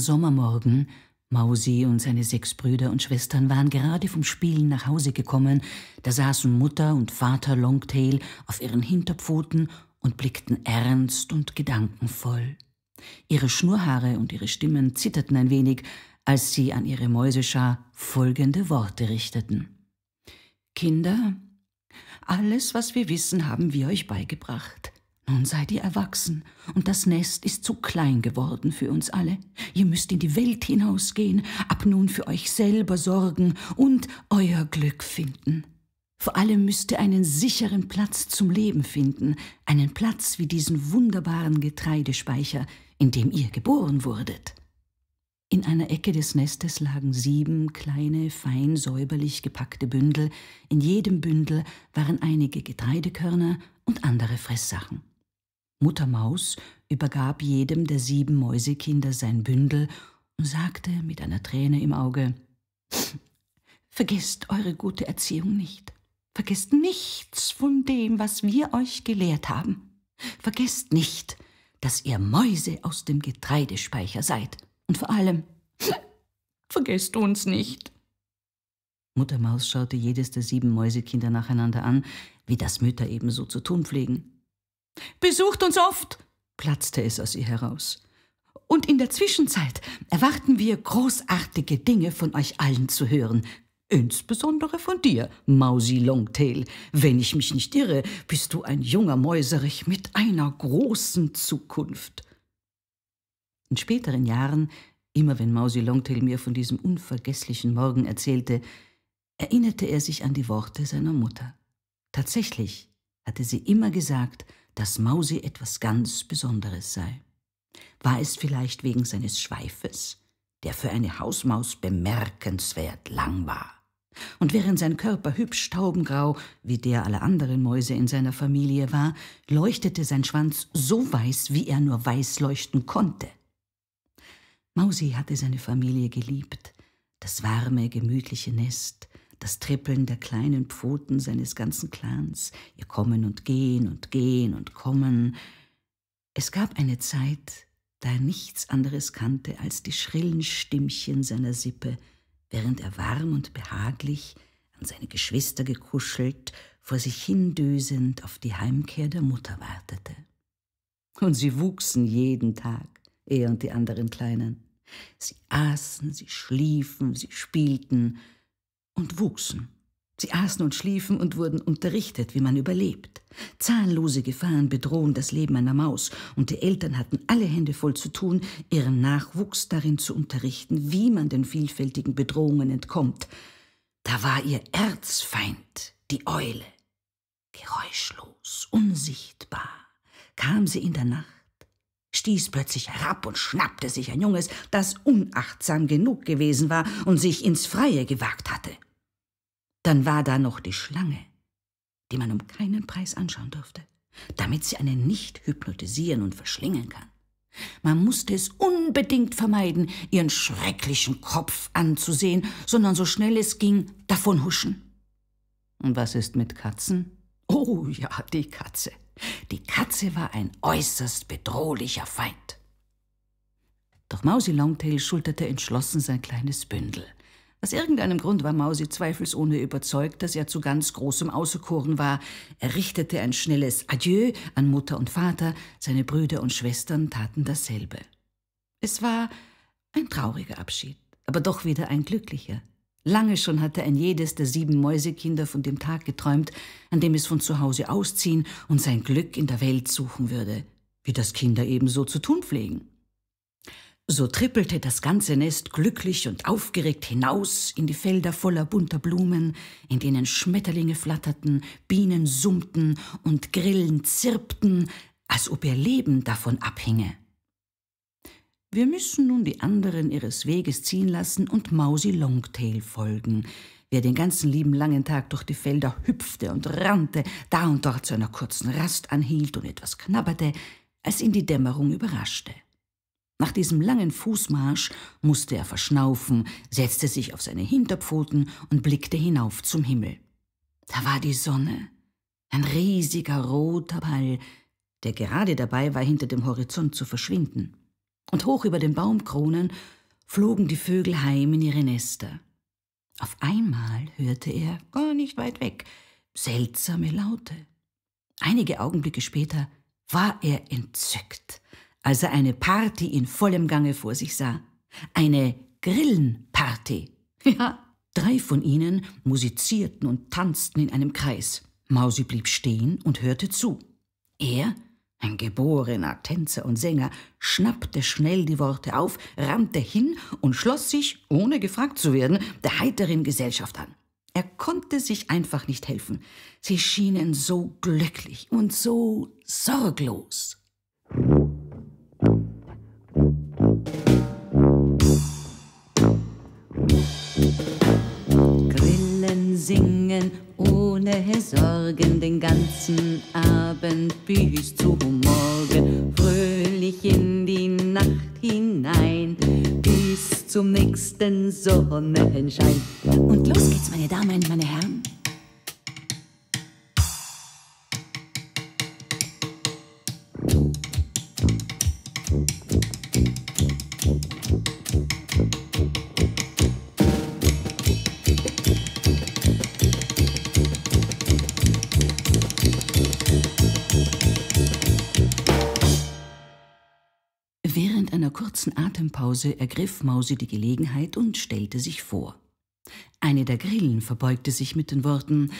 Sommermorgen, Mausi und seine sechs Brüder und Schwestern waren gerade vom Spielen nach Hause gekommen, da saßen Mutter und Vater Longtail auf ihren Hinterpfoten und blickten ernst und gedankenvoll. Ihre Schnurhaare und ihre Stimmen zitterten ein wenig, als sie an ihre Mäuseschar folgende Worte richteten. Kinder, alles, was wir wissen, haben wir euch beigebracht. Nun seid ihr erwachsen, und das Nest ist zu klein geworden für uns alle. Ihr müsst in die Welt hinausgehen, ab nun für euch selber sorgen und euer Glück finden. Vor allem müsst ihr einen sicheren Platz zum Leben finden, einen Platz wie diesen wunderbaren Getreidespeicher, in dem ihr geboren wurdet. In einer Ecke des Nestes lagen sieben kleine, fein säuberlich gepackte Bündel, in jedem Bündel waren einige Getreidekörner und andere Fresssachen. Mutter Maus übergab jedem der sieben Mäusekinder sein Bündel und sagte mit einer Träne im Auge Vergesst eure gute Erziehung nicht. Vergesst nichts von dem, was wir euch gelehrt haben. Vergesst nicht, dass ihr Mäuse aus dem Getreidespeicher seid. Und vor allem, vergesst uns nicht. Mutter Maus schaute jedes der sieben Mäusekinder nacheinander an, wie das Mütter ebenso zu tun pflegen. Besucht uns oft, platzte es aus ihr heraus. Und in der Zwischenzeit erwarten wir großartige Dinge von euch allen zu hören, Insbesondere von dir, Mausi Longtail. Wenn ich mich nicht irre, bist du ein junger Mäuserich mit einer großen Zukunft. In späteren Jahren, immer wenn Mausi Longtail mir von diesem unvergesslichen Morgen erzählte, erinnerte er sich an die Worte seiner Mutter. Tatsächlich hatte sie immer gesagt, dass Mausi etwas ganz Besonderes sei. War es vielleicht wegen seines Schweifes, der für eine Hausmaus bemerkenswert lang war? Und während sein Körper hübsch taubengrau, wie der aller anderen Mäuse in seiner Familie war, leuchtete sein Schwanz so weiß, wie er nur weiß leuchten konnte. Mausi hatte seine Familie geliebt, das warme, gemütliche Nest, das Trippeln der kleinen Pfoten seines ganzen Clans, ihr Kommen und Gehen und Gehen und Kommen. Es gab eine Zeit, da er nichts anderes kannte als die schrillen Stimmchen seiner Sippe, während er warm und behaglich an seine Geschwister gekuschelt, vor sich hindösend auf die Heimkehr der Mutter wartete. Und sie wuchsen jeden Tag, er und die anderen Kleinen. Sie aßen, sie schliefen, sie spielten, und wuchsen. Sie aßen und schliefen und wurden unterrichtet, wie man überlebt. Zahllose Gefahren bedrohen das Leben einer Maus, und die Eltern hatten alle Hände voll zu tun, ihren Nachwuchs darin zu unterrichten, wie man den vielfältigen Bedrohungen entkommt. Da war ihr Erzfeind, die Eule. Geräuschlos, unsichtbar, kam sie in der Nacht, stieß plötzlich herab und schnappte sich ein Junges, das unachtsam genug gewesen war und sich ins Freie gewagt hatte. Dann war da noch die Schlange, die man um keinen Preis anschauen durfte, damit sie einen nicht hypnotisieren und verschlingen kann. Man musste es unbedingt vermeiden, ihren schrecklichen Kopf anzusehen, sondern so schnell es ging, davon huschen. Und was ist mit Katzen? Oh ja, die Katze. Die Katze war ein äußerst bedrohlicher Feind. Doch Mausi Longtail schulterte entschlossen sein kleines Bündel – aus irgendeinem Grund war Mausi zweifelsohne überzeugt, dass er zu ganz großem Außerkoren war. Er richtete ein schnelles Adieu an Mutter und Vater, seine Brüder und Schwestern taten dasselbe. Es war ein trauriger Abschied, aber doch wieder ein glücklicher. Lange schon hatte ein jedes der sieben Mäusekinder von dem Tag geträumt, an dem es von zu Hause ausziehen und sein Glück in der Welt suchen würde, wie das Kinder ebenso zu tun pflegen. So trippelte das ganze Nest glücklich und aufgeregt hinaus in die Felder voller bunter Blumen, in denen Schmetterlinge flatterten, Bienen summten und Grillen zirpten, als ob ihr Leben davon abhinge. Wir müssen nun die anderen ihres Weges ziehen lassen und Mausi Longtail folgen, der den ganzen lieben langen Tag durch die Felder hüpfte und rannte, da und dort zu einer kurzen Rast anhielt und etwas knabberte, als ihn die Dämmerung überraschte. Nach diesem langen Fußmarsch musste er verschnaufen, setzte sich auf seine Hinterpfoten und blickte hinauf zum Himmel. Da war die Sonne, ein riesiger roter Ball, der gerade dabei war, hinter dem Horizont zu verschwinden. Und hoch über den Baumkronen flogen die Vögel heim in ihre Nester. Auf einmal hörte er, gar nicht weit weg, seltsame Laute. Einige Augenblicke später war er entzückt als er eine Party in vollem Gange vor sich sah. Eine Grillenparty. Ja, drei von ihnen musizierten und tanzten in einem Kreis. Mausi blieb stehen und hörte zu. Er, ein geborener Tänzer und Sänger, schnappte schnell die Worte auf, rannte hin und schloss sich, ohne gefragt zu werden, der heiteren Gesellschaft an. Er konnte sich einfach nicht helfen. Sie schienen so glücklich und so sorglos. Sorgen den ganzen Abend bis zum Morgen, fröhlich in die Nacht hinein, bis zum nächsten Sonnenschein. Und los geht's, meine Damen, meine Herren. Während einer kurzen Atempause ergriff Mause die Gelegenheit und stellte sich vor. Eine der Grillen verbeugte sich mit den Worten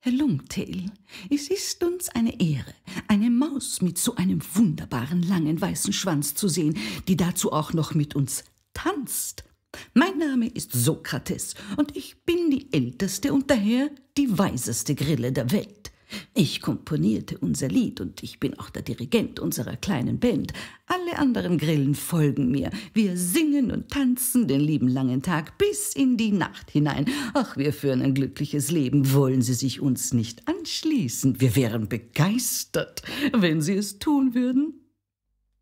Herr Longtail, es ist uns eine Ehre, eine Maus mit so einem wunderbaren langen weißen Schwanz zu sehen, die dazu auch noch mit uns tanzt. Mein Name ist Sokrates und ich bin die älteste und daher die weiseste Grille der Welt. Ich komponierte unser Lied und ich bin auch der Dirigent unserer kleinen Band. Alle anderen Grillen folgen mir. Wir singen und tanzen den lieben langen Tag bis in die Nacht hinein. Ach, wir führen ein glückliches Leben. Wollen Sie sich uns nicht anschließen? Wir wären begeistert, wenn Sie es tun würden.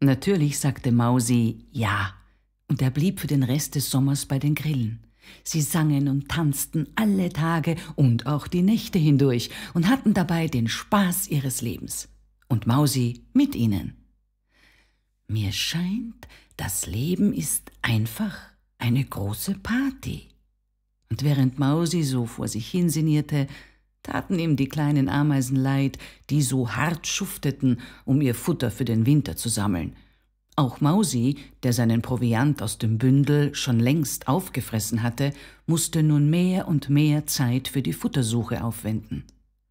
Natürlich sagte Mausi ja, und er blieb für den Rest des Sommers bei den Grillen. Sie sangen und tanzten alle Tage und auch die Nächte hindurch und hatten dabei den Spaß ihres Lebens. Und Mausi mit ihnen. Mir scheint, das Leben ist einfach eine große Party. Und während Mausi so vor sich hin sinnierte, taten ihm die kleinen Ameisen leid, die so hart schufteten, um ihr Futter für den Winter zu sammeln – auch Mausi, der seinen Proviant aus dem Bündel schon längst aufgefressen hatte, musste nun mehr und mehr Zeit für die Futtersuche aufwenden.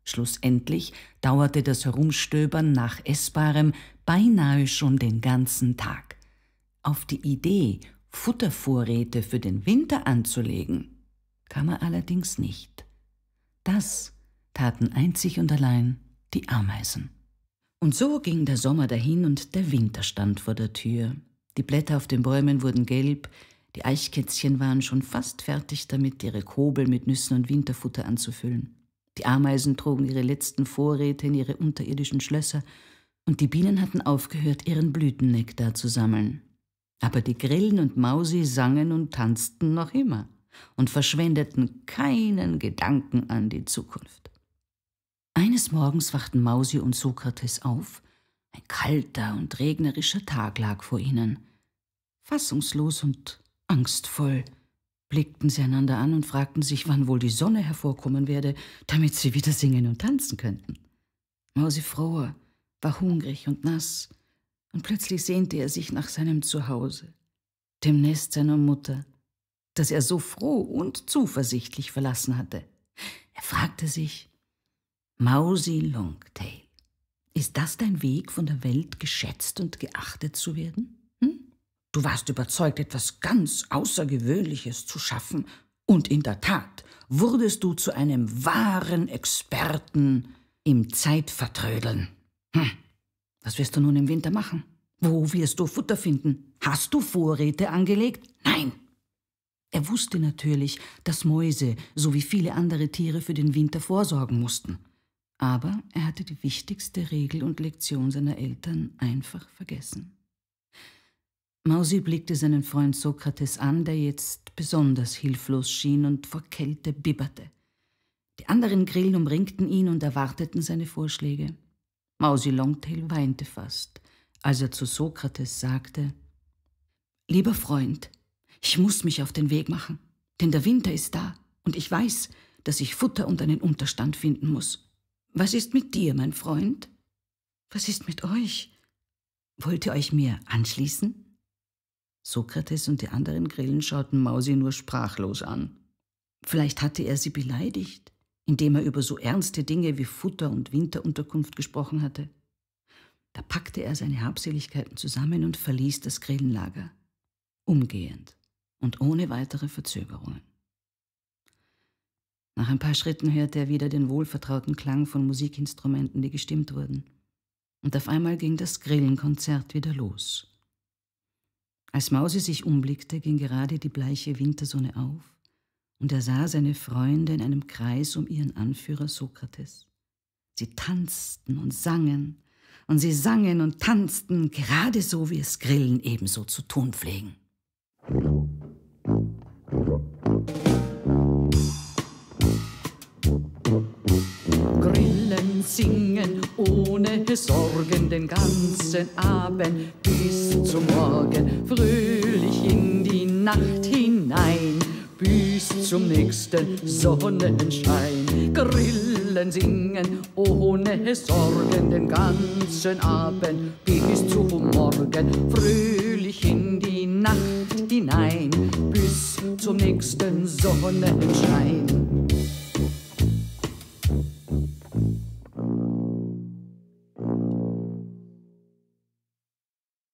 Schlussendlich dauerte das Herumstöbern nach Essbarem beinahe schon den ganzen Tag. Auf die Idee, Futtervorräte für den Winter anzulegen, kam er allerdings nicht. Das taten einzig und allein die Ameisen. Und so ging der Sommer dahin und der Winter stand vor der Tür. Die Blätter auf den Bäumen wurden gelb, die Eichkätzchen waren schon fast fertig damit, ihre Kobel mit Nüssen und Winterfutter anzufüllen. Die Ameisen trugen ihre letzten Vorräte in ihre unterirdischen Schlösser, und die Bienen hatten aufgehört, ihren Blütennektar zu sammeln. Aber die Grillen und Mausi sangen und tanzten noch immer und verschwendeten keinen Gedanken an die Zukunft. Eines Morgens wachten Mausi und Sokrates auf. Ein kalter und regnerischer Tag lag vor ihnen. Fassungslos und angstvoll blickten sie einander an und fragten sich, wann wohl die Sonne hervorkommen werde, damit sie wieder singen und tanzen könnten. Mausi fror, war hungrig und nass, und plötzlich sehnte er sich nach seinem Zuhause, dem Nest seiner Mutter, das er so froh und zuversichtlich verlassen hatte. Er fragte sich, Mausi Longtail, ist das dein Weg, von der Welt geschätzt und geachtet zu werden? Hm? Du warst überzeugt, etwas ganz Außergewöhnliches zu schaffen, und in der Tat wurdest du zu einem wahren Experten im Zeitvertrödeln. Hm. Was wirst du nun im Winter machen? Wo wirst du Futter finden? Hast du Vorräte angelegt? Nein. Er wusste natürlich, dass Mäuse sowie viele andere Tiere für den Winter vorsorgen mussten. Aber er hatte die wichtigste Regel und Lektion seiner Eltern einfach vergessen. Mausi blickte seinen Freund Sokrates an, der jetzt besonders hilflos schien und vor Kälte bibberte. Die anderen Grillen umringten ihn und erwarteten seine Vorschläge. Mausi Longtail weinte fast, als er zu Sokrates sagte, Lieber Freund, ich muss mich auf den Weg machen, denn der Winter ist da und ich weiß, dass ich Futter und einen Unterstand finden muss. Was ist mit dir, mein Freund? Was ist mit euch? Wollt ihr euch mir anschließen? Sokrates und die anderen Grillen schauten Mausi nur sprachlos an. Vielleicht hatte er sie beleidigt, indem er über so ernste Dinge wie Futter und Winterunterkunft gesprochen hatte. Da packte er seine Habseligkeiten zusammen und verließ das Grillenlager. Umgehend und ohne weitere Verzögerungen. Nach ein paar Schritten hörte er wieder den wohlvertrauten Klang von Musikinstrumenten, die gestimmt wurden. Und auf einmal ging das Grillenkonzert wieder los. Als Mausi sich umblickte, ging gerade die bleiche Wintersonne auf, und er sah seine Freunde in einem Kreis um ihren Anführer Sokrates. Sie tanzten und sangen, und sie sangen und tanzten, gerade so, wie es Grillen ebenso zu tun pflegen. ohne Sorgen den ganzen Abend bis zum Morgen, fröhlich in die Nacht hinein. Bis zum nächsten Sonnenschein. Grillen singen ohne Sorgen den ganzen Abend bis zum Morgen, fröhlich in die Nacht hinein. Bis zum nächsten Sonnenschein.